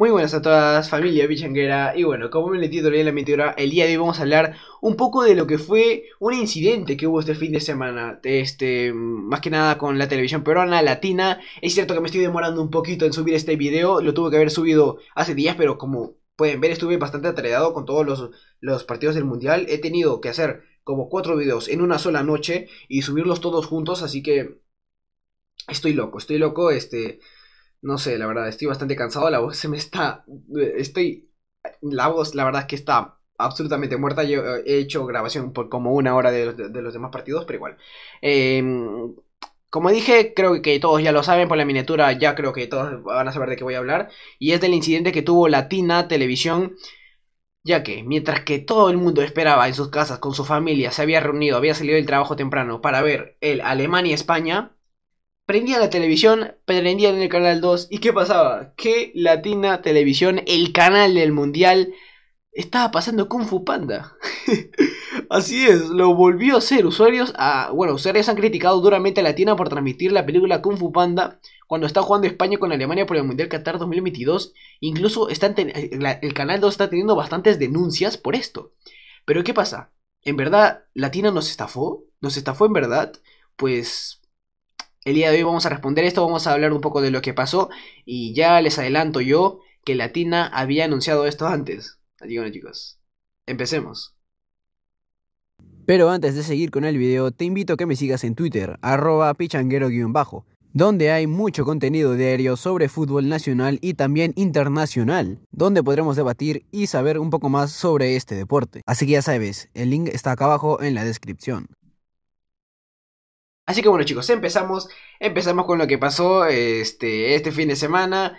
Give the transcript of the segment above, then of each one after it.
Muy buenas a todas, familia bichanguera. Y bueno, como me le titulé en la meteora, el día de hoy vamos a hablar un poco de lo que fue un incidente que hubo este fin de semana. Este, más que nada con la televisión peruana, latina. Es cierto que me estoy demorando un poquito en subir este video, lo tuve que haber subido hace días, pero como pueden ver, estuve bastante atareado con todos los, los partidos del mundial. He tenido que hacer como cuatro videos en una sola noche y subirlos todos juntos, así que estoy loco, estoy loco, este. No sé, la verdad, estoy bastante cansado, la voz se me está... Estoy... La voz, la verdad es que está absolutamente muerta. Yo eh, he hecho grabación por como una hora de, los demás partidos, pero igual. Em, como dije, creo que todos ya lo saben por la miniatura, ya creo que todos van a saber de qué voy a hablar. Y es del incidente que tuvo Latina Televisión. Ya que, mientras que todo el mundo esperaba en sus casas, con su familia, se había reunido, había salido del trabajo temprano para ver el Alemania-España, prendían la televisión, prendían el canal 2. ¿Y qué pasaba? Que Latina Televisión, el canal del mundial, estaba pasando Kung Fu Panda. Así es, lo volvió a hacer. Usuarios, a, ah, bueno, usuarios han criticado duramente a Latina por transmitir la película Kung Fu Panda cuando está jugando España con Alemania por el Mundial Qatar 2022. Incluso eh, el canal 2 está teniendo bastantes denuncias por esto. Pero ¿qué pasa? ¿En verdad Latina nos estafó? ¿Nos estafó en verdad? Pues el día de hoy vamos a responder esto, vamos a hablar un poco de lo que pasó y ya les adelanto yo que Latina había anunciado esto antes. Así que chicos, empecemos. Pero antes de seguir con el video, te invito a que me sigas en Twitter, arroba pichanguero-bajo, donde hay mucho contenido diario sobre fútbol nacional y también internacional, donde podremos debatir y saber un poco más sobre este deporte. Así que ya sabes, el link está acá abajo en la descripción. Así que bueno chicos, empezamos, empezamos con lo que pasó este, este fin de semana.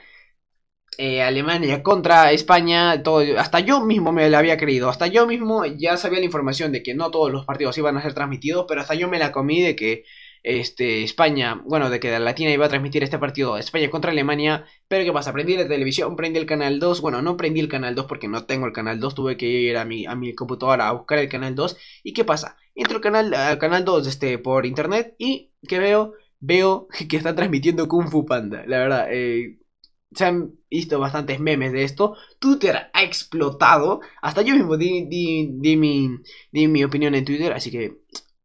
Eh, Alemania contra España, todo, hasta yo mismo me la había creído, hasta yo mismo ya sabía la información de que no todos los partidos iban a ser transmitidos, pero hasta yo me la comí de que este, España, bueno, de que la Latina iba a transmitir este partido España contra Alemania, pero ¿qué pasa? Prendí la televisión, prendí el canal 2, bueno, no prendí el canal 2 porque no tengo el canal 2, tuve que ir a mi, a mi computadora a buscar el canal 2, ¿y qué pasa? Entro al canal, al canal 2 este, por internet y ¿qué veo? Veo que están transmitiendo Kung Fu Panda, la verdad, eh, se han visto bastantes memes de esto. Twitter ha explotado. Hasta yo mismo di, di, di, mi, di mi opinión en Twitter. Así que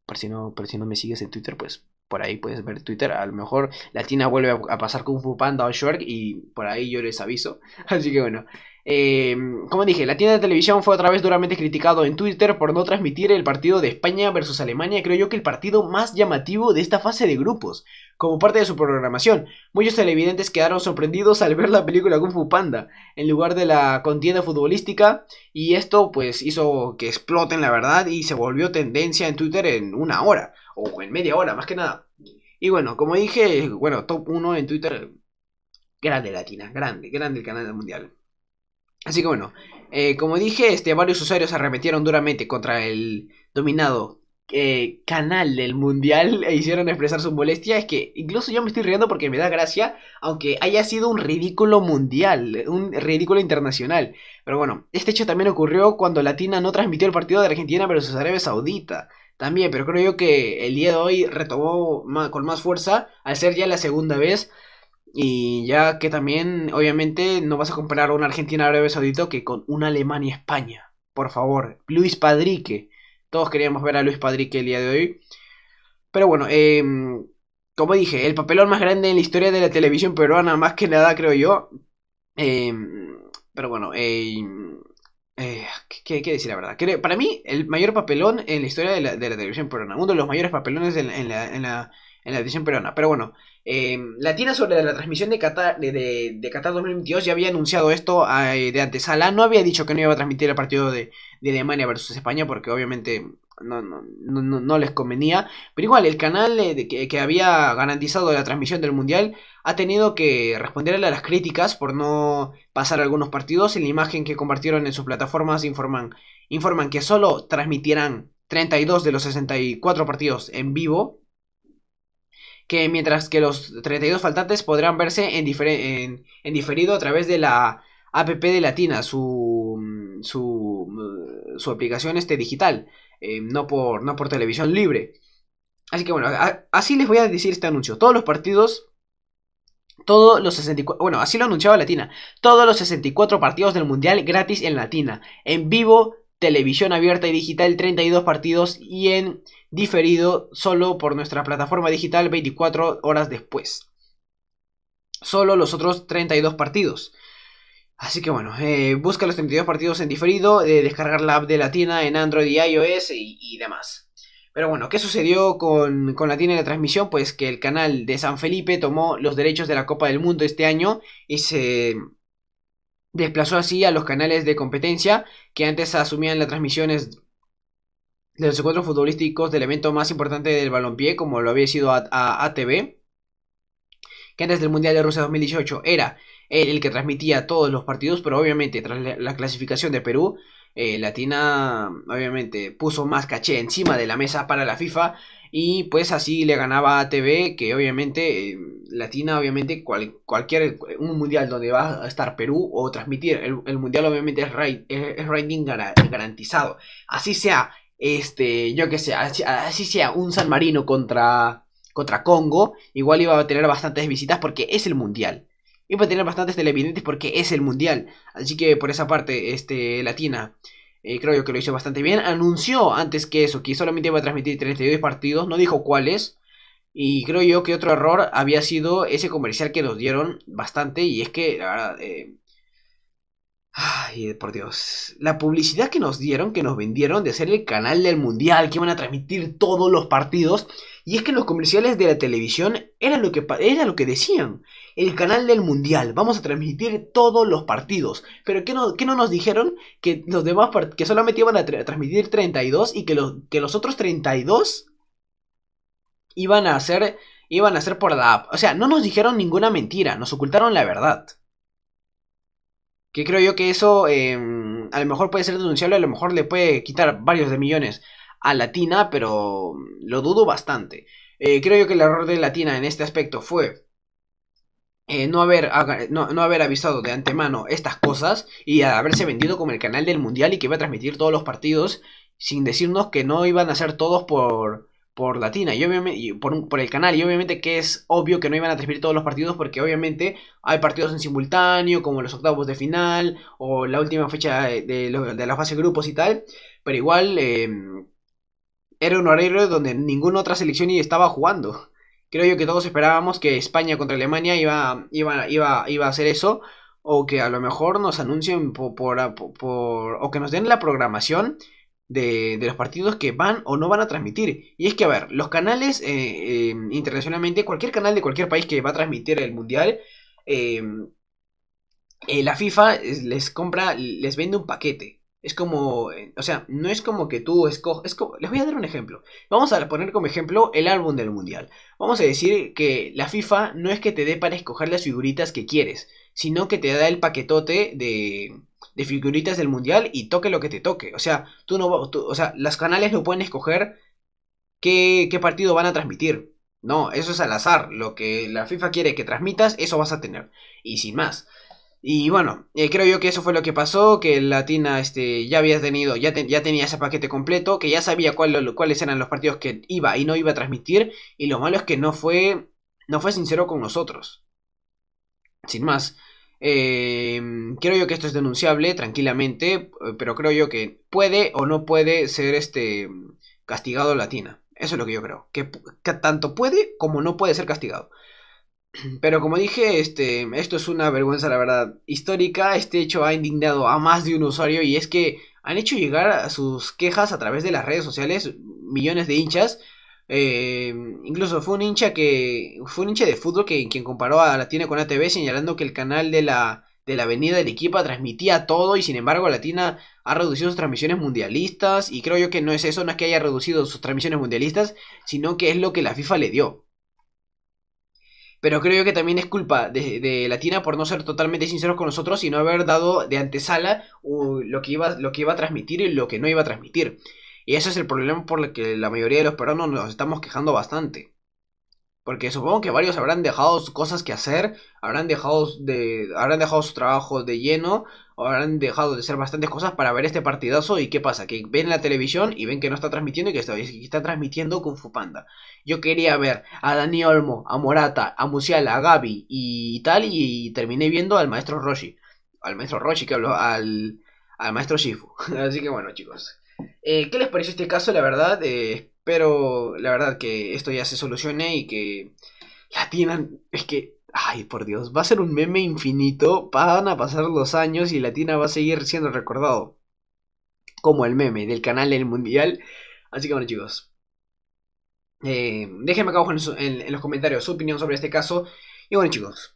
por si no, por si no me sigues en Twitter, pues por ahí puedes ver Twitter. A lo mejor Latina vuelve a, pasar con Fu Panda o Shark y por ahí yo les aviso. Así que bueno, eh, como dije, la tienda de televisión fue otra vez duramente criticado en Twitter por no transmitir el partido de España versus Alemania, creo yo que el partido más llamativo de esta fase de grupos, como parte de su programación. Muchos televidentes quedaron sorprendidos al ver la película Kung Fu Panda en lugar de la contienda futbolística y esto pues hizo que exploten la verdad y se volvió tendencia en Twitter en una hora o en media hora más que nada. Y bueno, como dije, bueno, top 1 en Twitter. Grande Latina, grande, grande el canal mundial. Así que bueno, eh, como dije, este, varios usuarios se arremetieron duramente contra el dominado eh, canal del mundial e hicieron expresar su molestia. Es que incluso yo me estoy riendo porque me da gracia, aunque haya sido un ridículo mundial, un ridículo internacional. Pero bueno, este hecho también ocurrió cuando Latina no transmitió el partido de Argentina versus Arabia Saudita. También, pero creo yo que el día de hoy retomó con más fuerza al ser ya la segunda vez y ya que también, obviamente, no vas a comparar una Argentina-Arabia Saudita que con una Alemania-España. Por favor, Luis Padrique. Todos queríamos ver a Luis Padrique el día de hoy. Pero bueno, em, como dije, el papelón más grande en la historia de la televisión peruana, más que nada, creo yo. Em, pero bueno, eh, eh, ¿qué, decir la verdad? para mí, el mayor papelón en la historia de la, de la televisión peruana, uno de los mayores papelones en, la, en la edición peruana. Pero bueno, em, la Latina sobre la transmisión de Qatar, de, de, Qatar 2022 ya había anunciado esto de antesala. No había dicho que no iba a transmitir el partido de, Alemania versus España porque obviamente no, les convenía. Pero igual, el canal eh, que, había garantizado la transmisión del Mundial ha tenido que responder a las críticas por no pasar algunos partidos. En la imagen que compartieron en sus plataformas informan, informan que solo transmitirán 32 de los 64 partidos en vivo que mientras que los 32 faltantes podrán verse en, diferido a través de la app de Latina, su, su, mm, aplicación este digital, eh, no, por, no por televisión libre. Así que bueno, así les voy a decir este anuncio. Todos los partidos todos los 64, bueno, así lo anunciaba Latina, todos los 64 partidos del Mundial gratis en Latina, en vivo, televisión abierta y digital 32 partidos y en diferido solo por nuestra plataforma digital 24 horas después. Solo los otros 32 partidos. Así que bueno, eh, busca los 32 partidos en diferido, eh, descargar la app de Latina en Android y iOS y, demás. Pero bueno, ¿qué sucedió con, con Latina en la transmisión? Pues que el canal de San Felipe tomó los derechos de la Copa del Mundo este año y se desplazó así a los canales de competencia que antes asumían las transmisiones de los encuentros futbolísticos del evento más importante del balompié, como lo había sido a, ATV, que antes del Mundial de Rusia 2018 era el, que transmitía todos los partidos, pero obviamente tras la, clasificación de Perú, eh, Latina obviamente puso más caché encima de la mesa para la FIFA y pues así le ganaba a TV que obviamente eh, Latina obviamente cualquier un mundial donde va a estar Perú o transmitir el, mundial obviamente es, rating garantizado así sea este, yo que sé, así, sea, un San Marino contra, contra Congo, igual iba a tener bastantes visitas porque es el mundial. Iba a tener bastantes televidentes porque es el mundial. Así que por esa parte, este, Latina, eh, creo yo que lo hizo bastante bien. Anunció antes que eso, que solamente iba a transmitir 32 partidos, no dijo cuáles. Y creo yo que otro error había sido ese comercial que nos dieron bastante, y es que, la verdad, eh, Ay, por Dios. La publicidad que nos dieron, que nos vendieron de ser el canal del mundial, que iban a transmitir todos los partidos. Y es que los comerciales de la televisión era lo que, era lo que decían. El canal del mundial, vamos a transmitir todos los partidos. Pero ¿qué no, nos dijeron? Que los demás, que solamente iban a transmitir 32 y que los, que los otros 32 iban a hacer iban a ser por la app. O sea, no nos dijeron ninguna mentira, nos ocultaron la verdad. Que creo yo que eso em, a lo mejor puede ser denunciable, a lo mejor le puede quitar varios de millones a Latina, pero mm, lo dudo bastante. Eh, creo yo que el error de Latina en este aspecto fue eh, no, haber, no, no, haber avisado de antemano estas cosas y haberse vendido como el canal del mundial y que iba a transmitir todos los partidos sin decirnos que no iban a ser todos por por Latina y obviamente por, el canal y obviamente que es obvio que no iban a transmitir todos los partidos porque obviamente hay partidos en simultáneo como los octavos de final o la última fecha de, la fase de grupos y tal pero igual em, era un horario donde ninguna otra selección estaba jugando creo yo que todos esperábamos que España contra Alemania iba, iba, iba, a hacer eso o que a lo mejor nos anuncien por o que nos den la programación de, los partidos que van o no van a transmitir. Y es que, a ver, los canales eh, eh, internacionalmente, cualquier canal de cualquier país que va a transmitir el mundial, eh, la FIFA les compra, les vende un paquete. Es como, o sea, no es como que tú escoges. les voy a dar un ejemplo. Vamos a poner como ejemplo el álbum del mundial. Vamos a decir que la FIFA no es que te dé para escoger las figuritas que quieres, sino que te da el paquetote de, de figuritas del mundial y toque lo que te toque. O sea, tú no, tú, o sea, las canales no pueden escoger qué, qué partido van a transmitir. No, eso es al azar. Lo que la FIFA quiere que transmitas, eso vas a tener. Y sin más. Y bueno, eh, creo yo que eso fue lo que pasó, que Latina este, ya había tenido, ya, ya tenía ese paquete completo, que ya sabía cuáles eran los partidos que iba y no iba a transmitir, y lo malo es que no fue, no fue sincero con nosotros. Sin más. Em, creo yo que esto es denunciable tranquilamente, eh, pero creo yo que puede o no puede ser este castigado Latina. Eso es lo que yo creo, que, tanto puede como no puede ser castigado. Pero como dije, este, esto es una vergüenza, la verdad, histórica. Este hecho ha indignado a más de un usuario y es que han hecho llegar a sus quejas a través de las redes sociales millones de hinchas eh, incluso fue un hincha que fue un hincha de fútbol que quien comparó a Latina con ATV señalando que el canal de la de la avenida del Equipo transmitía todo y sin embargo Latina ha reducido sus transmisiones mundialistas y creo yo que no es eso, no es que haya reducido sus transmisiones mundialistas, sino que es lo que la FIFA le dio. Pero creo yo que también es culpa de, Latina por no ser totalmente sinceros con nosotros y no haber dado de antesala uh, lo, que iba, lo que iba a transmitir y lo que no iba a transmitir. Y ese es el problema por el que la mayoría de los peruanos nos estamos quejando bastante. Porque supongo que varios habrán dejado cosas que hacer, habrán dejado, de, habrán dejado su trabajo de lleno, habrán dejado de hacer bastantes cosas para ver este partidazo. ¿Y qué pasa? Que ven la televisión y ven que no está transmitiendo y que está, está transmitiendo con Panda. Yo quería ver a Dani Olmo, a Morata, a Musiala, a Gaby y tal, y, terminé viendo al maestro Roshi. Al maestro Roshi que habló, al, al maestro Shifu. Así que bueno, chicos. Eh, ¿Qué les pareció este caso? La verdad, eh, espero, la verdad, que esto ya se solucione y que la tina Es que Ay, por Dios, va a ser un meme infinito, van a pasar los años y Latina va a seguir siendo recordado como el meme del canal del mundial. Así que bueno chicos, eh, déjenme acá abajo en, los comentarios su opinión sobre este caso. Y bueno chicos,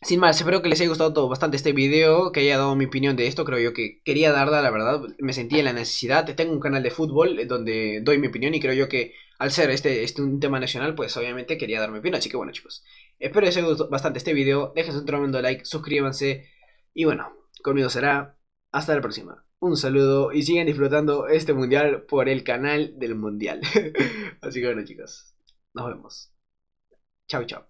sin más, espero que les haya gustado todo bastante este video, que haya dado mi opinión de esto, creo yo que quería darla, la verdad, me sentí en la necesidad, tengo un canal de fútbol donde doy mi opinión y creo yo que al ser este, este un tema nacional, pues obviamente quería dar mi opinión, así que bueno chicos, espero que les haya gustado bastante este video, dejen un tremendo like, suscríbanse y bueno, conmigo será, hasta la próxima, un saludo y sigan disfrutando este mundial por el canal del mundial, así que bueno chicos, nos vemos, chao chao.